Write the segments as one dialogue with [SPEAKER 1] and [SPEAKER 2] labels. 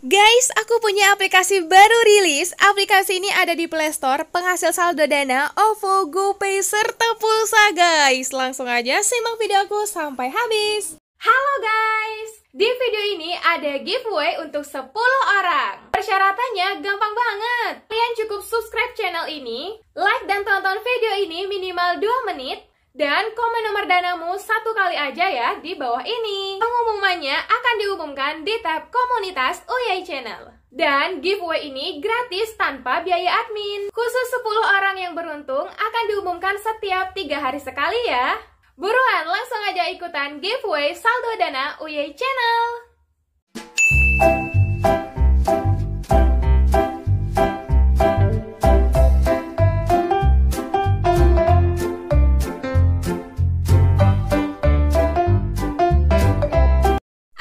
[SPEAKER 1] Guys, aku punya aplikasi baru rilis. Aplikasi ini ada di Play Store, penghasil saldo dana, OVO, GoPay, serta pulsa guys. Langsung aja simak videoku sampai habis. Halo guys, di video ini ada giveaway untuk 10 orang. Persyaratannya gampang banget. Kalian cukup subscribe channel ini, like dan tonton video ini minimal 2 menit, dan komen nomor danamu satu kali aja ya di bawah ini. Pengumumannya akan diumumkan di tab komunitas UI Channel. Dan giveaway ini gratis tanpa biaya admin. Khusus 10 orang yang beruntung akan diumumkan setiap 3 hari sekali ya. Buruan langsung aja ikutan giveaway saldo dana UI Channel.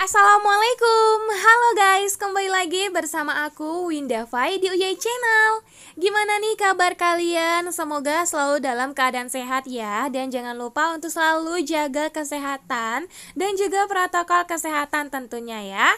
[SPEAKER 1] Assalamualaikum Halo guys, kembali lagi bersama aku Winda Fai di UY Channel Gimana nih kabar kalian? Semoga selalu dalam keadaan sehat ya Dan jangan lupa untuk selalu jaga kesehatan Dan juga protokol kesehatan tentunya ya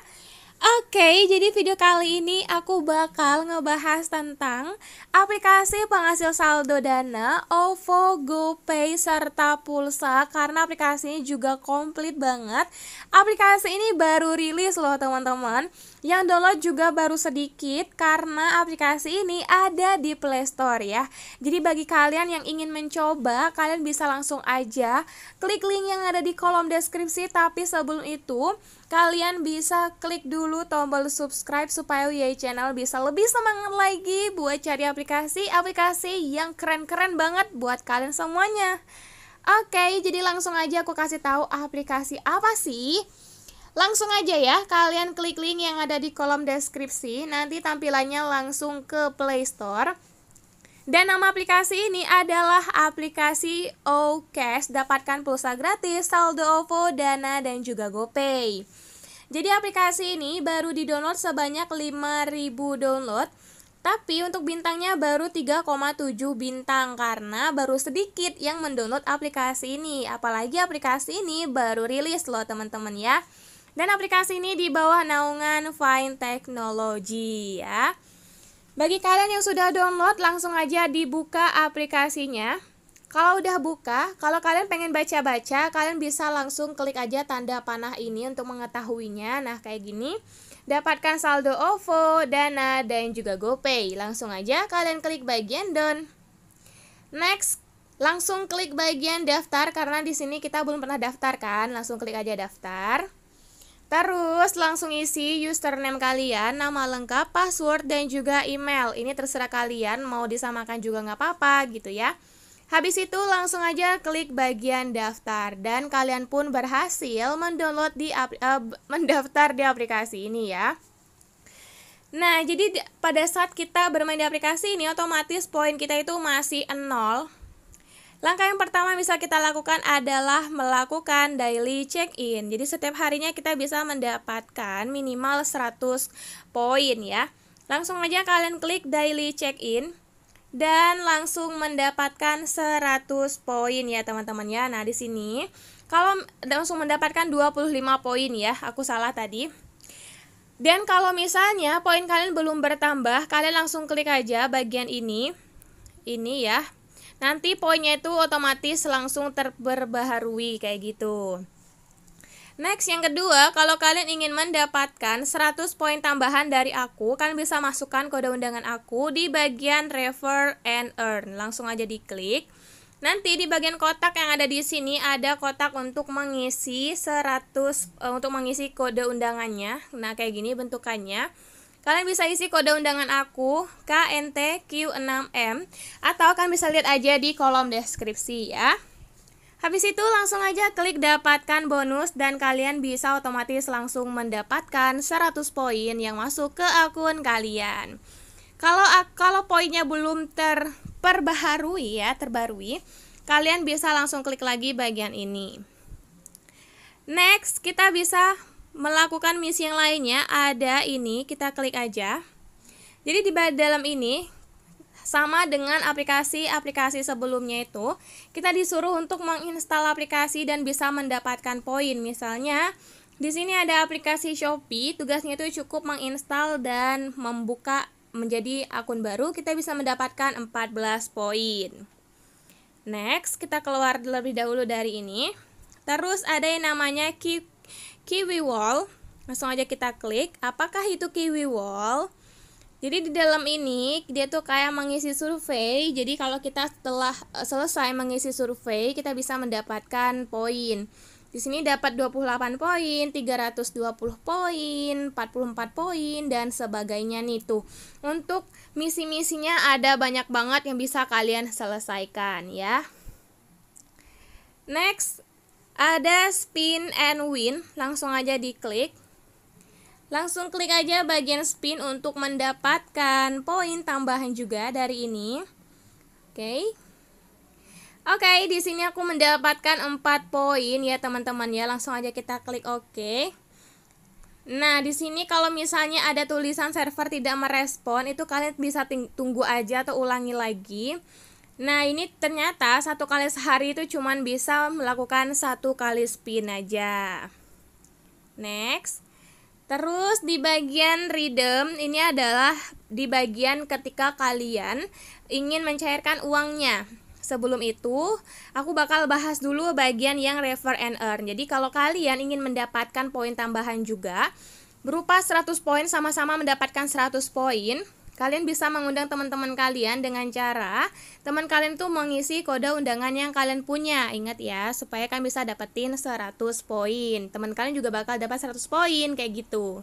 [SPEAKER 1] Oke, jadi video kali ini aku bakal ngebahas tentang aplikasi penghasil saldo dana, OVO, GoPay, serta pulsa karena aplikasinya juga komplit banget. Aplikasi ini baru rilis loh teman-teman. Yang download juga baru sedikit karena aplikasi ini ada di Play Store ya. Jadi bagi kalian yang ingin mencoba, kalian bisa langsung aja klik link yang ada di kolom deskripsi tapi sebelum itu kalian bisa klik dulu tombol subscribe supaya YY Channel bisa lebih semangat lagi buat cari aplikasi-aplikasi yang keren-keren banget buat kalian semuanya. Oke, jadi langsung aja aku kasih tahu aplikasi apa sih Langsung aja ya, kalian klik link yang ada di kolom deskripsi, nanti tampilannya langsung ke Play Store. Dan nama aplikasi ini adalah aplikasi OCash, dapatkan pulsa gratis, saldo OVO, Dana, dan juga GoPay. Jadi aplikasi ini baru di-download sebanyak 5000 download, tapi untuk bintangnya baru 3,7 bintang karena baru sedikit yang mendownload aplikasi ini. Apalagi aplikasi ini baru rilis loh teman-teman ya. Dan aplikasi ini di bawah naungan Fine Technology ya. Bagi kalian yang sudah download langsung aja dibuka aplikasinya. Kalau udah buka, kalau kalian pengen baca-baca, kalian bisa langsung klik aja tanda panah ini untuk mengetahuinya. Nah, kayak gini. Dapatkan saldo OVO, Dana, dan juga GoPay. Langsung aja kalian klik bagian down. Next, langsung klik bagian daftar karena di sini kita belum pernah daftarkan. Langsung klik aja daftar. Terus langsung isi username kalian, nama lengkap, password, dan juga email. Ini terserah kalian mau disamakan juga nggak apa-apa gitu ya. Habis itu langsung aja klik bagian daftar dan kalian pun berhasil mendownload di uh, mendaftar di aplikasi ini ya. Nah, jadi pada saat kita bermain di aplikasi ini otomatis poin kita itu masih 0 Langkah yang pertama bisa kita lakukan adalah melakukan daily check-in. Jadi setiap harinya kita bisa mendapatkan minimal 100 poin ya. Langsung aja kalian klik daily check-in dan langsung mendapatkan 100 poin ya teman-teman ya. Nah, di sini kalau langsung mendapatkan 25 poin ya, aku salah tadi. Dan kalau misalnya poin kalian belum bertambah, kalian langsung klik aja bagian ini. Ini ya nanti poinnya itu otomatis langsung terberbaharui kayak gitu. Next yang kedua, kalau kalian ingin mendapatkan 100 poin tambahan dari aku, kalian bisa masukkan kode undangan aku di bagian refer and earn. Langsung aja diklik. Nanti di bagian kotak yang ada di sini ada kotak untuk mengisi 100 uh, eh, untuk mengisi kode undangannya. Nah, kayak gini bentukannya. Kalian bisa isi kode undangan aku KNTQ6M atau kalian bisa lihat aja di kolom deskripsi ya. Habis itu langsung aja klik dapatkan bonus dan kalian bisa otomatis langsung mendapatkan 100 poin yang masuk ke akun kalian. Kalau kalau poinnya belum terperbaharui ya, terbarui, kalian bisa langsung klik lagi bagian ini. Next, kita bisa melakukan misi yang lainnya ada ini kita klik aja jadi di dalam ini sama dengan aplikasi-aplikasi sebelumnya itu kita disuruh untuk menginstal aplikasi dan bisa mendapatkan poin misalnya di sini ada aplikasi Shopee tugasnya itu cukup menginstal dan membuka menjadi akun baru kita bisa mendapatkan 14 poin next kita keluar lebih dahulu dari ini terus ada yang namanya keep Kiwi Wall. Langsung aja kita klik. Apakah itu Kiwi Wall? Jadi di dalam ini dia tuh kayak mengisi survei. Jadi kalau kita telah eh, selesai mengisi survei, kita bisa mendapatkan poin. Di sini dapat 28 poin, 320 poin, 44 poin dan sebagainya nih tuh. Untuk misi-misinya ada banyak banget yang bisa kalian selesaikan ya. Next ada spin and win langsung aja diklik langsung klik aja bagian spin untuk mendapatkan poin tambahan juga dari ini oke okay. oke okay, di sini aku mendapatkan 4 poin ya teman-teman ya langsung aja kita klik oke Nah, di sini kalau misalnya ada tulisan server tidak merespon, itu kalian bisa tunggu aja atau ulangi lagi. Nah ini ternyata satu kali sehari itu cuman bisa melakukan satu kali spin aja Next Terus di bagian rhythm ini adalah di bagian ketika kalian ingin mencairkan uangnya. Sebelum itu, aku bakal bahas dulu bagian yang refer and earn. Jadi kalau kalian ingin mendapatkan poin tambahan juga berupa 100 poin sama-sama mendapatkan 100 poin, Kalian bisa mengundang teman-teman kalian dengan cara teman kalian tuh mengisi kode undangan yang kalian punya. Ingat ya, supaya kalian bisa dapetin 100 poin. Teman kalian juga bakal dapat 100 poin kayak gitu.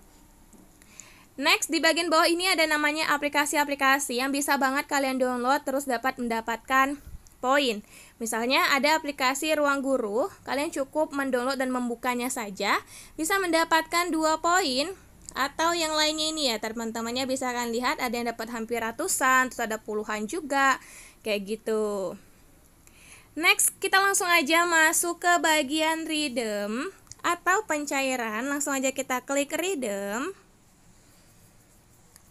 [SPEAKER 1] Next, di bagian bawah ini ada namanya aplikasi-aplikasi yang bisa banget kalian download terus dapat mendapatkan poin. Misalnya ada aplikasi Ruang Guru, kalian cukup mendownload dan membukanya saja, bisa mendapatkan 2 poin atau yang lainnya ini ya teman-temannya bisa kalian lihat ada yang dapat hampir ratusan terus ada puluhan juga kayak gitu next kita langsung aja masuk ke bagian redeem atau pencairan langsung aja kita klik redeem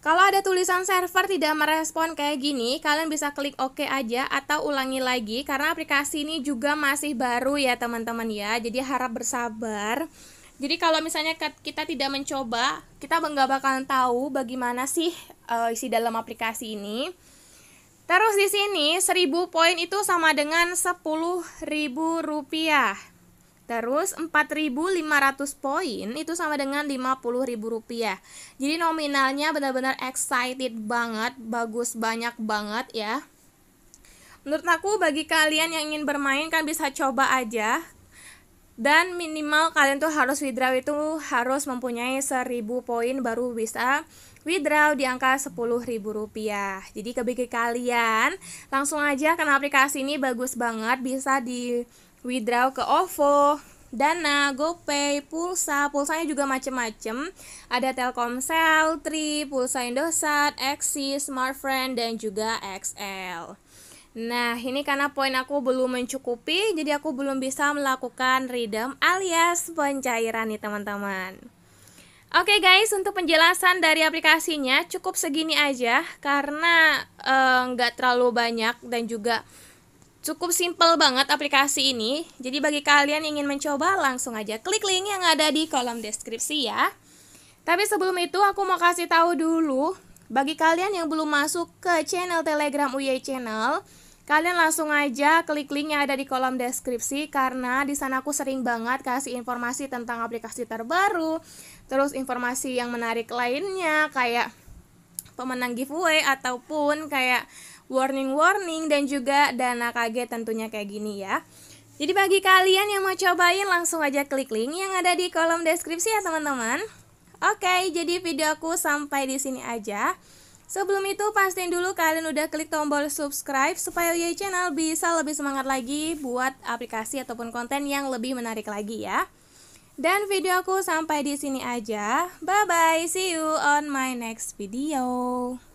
[SPEAKER 1] kalau ada tulisan server tidak merespon kayak gini, kalian bisa klik OK aja atau ulangi lagi karena aplikasi ini juga masih baru ya teman-teman ya. Jadi harap bersabar. Jadi kalau misalnya kita tidak mencoba, kita nggak bakalan tahu bagaimana sih uh, isi dalam aplikasi ini. Terus di sini 1000 poin itu sama dengan 10.000 rupiah. Terus 4.500 poin itu sama dengan 50.000 rupiah. Jadi nominalnya benar-benar excited banget, bagus banyak banget ya. Menurut aku bagi kalian yang ingin bermain kan bisa coba aja dan minimal kalian tuh harus withdraw itu harus mempunyai 1000 poin baru bisa withdraw di angka rp rupiah. Jadi ke kalian langsung aja karena aplikasi ini bagus banget bisa di withdraw ke OVO, Dana, GoPay, Pulsa, pulsanya juga macem-macem. Ada Telkomsel, Tri, Pulsa Indosat, Exis, Smartfriend, dan juga XL. Nah, ini karena poin aku belum mencukupi, jadi aku belum bisa melakukan redeem alias pencairan nih teman-teman. Oke okay guys, untuk penjelasan dari aplikasinya cukup segini aja karena eh, nggak uh, terlalu banyak dan juga cukup simple banget aplikasi ini. Jadi bagi kalian yang ingin mencoba, langsung aja klik link yang ada di kolom deskripsi ya. Tapi sebelum itu aku mau kasih tahu dulu, bagi kalian yang belum masuk ke channel Telegram UY Channel, Kalian langsung aja klik link yang ada di kolom deskripsi karena di sana aku sering banget kasih informasi tentang aplikasi terbaru, terus informasi yang menarik lainnya kayak pemenang giveaway ataupun kayak warning-warning dan juga dana kaget tentunya kayak gini ya. Jadi bagi kalian yang mau cobain langsung aja klik link yang ada di kolom deskripsi ya teman-teman. Oke, jadi videoku sampai di sini aja. Sebelum itu pastiin dulu kalian udah klik tombol subscribe supaya ya Channel bisa lebih semangat lagi buat aplikasi ataupun konten yang lebih menarik lagi ya. Dan video aku sampai di sini aja. Bye bye, see you on my next video.